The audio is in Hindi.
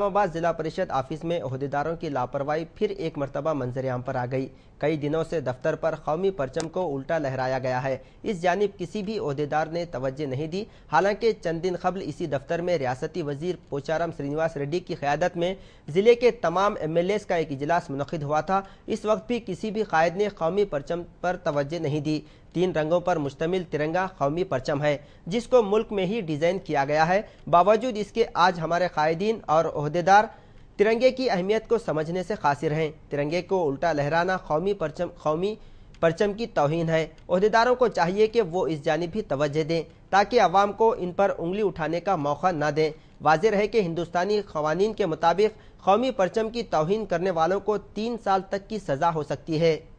इस्लामाबाद जिला परिषद ऑफिस में अहदेदारों की लापरवाही फिर एक मरतबा आम पर आ गई कई दिनों से दफ्तर पर कौमी परचम को उल्टा लहराया गया है इस जानब किसी भी अहदेदार ने तवज्जो नहीं दी हालांकि चंद दिन कबल इसी दफ्तर में रियासती वजीर पोचाराम श्रीनिवास रेड्डी की क्यादत में जिले के तमाम एम एल एस का एक इजलास मुनद हुआ था इस वक्त भी किसी भी कायद ने कौमी परचम पर तवज्जो नहीं दी तीन रंगों पर मुश्तमिल तिरंगा कौमी परचम है जिसको मुल्क में ही डिज़ाइन किया गया है बावजूद इसके आज हमारे कायदीन और अहदेदार तिरंगे की अहमियत को समझने से खासिर हैं तिरंगे को उल्टा लहराना कौमी परचम कौमी परचम की तोहन है अहदेदारों को चाहिए कि वो इस जानब भी तोज्जह दें ताकि आवाम को इन पर उंगली उठाने का मौका ना दें वाज रहे कि हिंदुस्तानी खवानी के मुताबिक कौमी परचम की तोहन करने वालों को तीन साल तक की सज़ा हो सकती है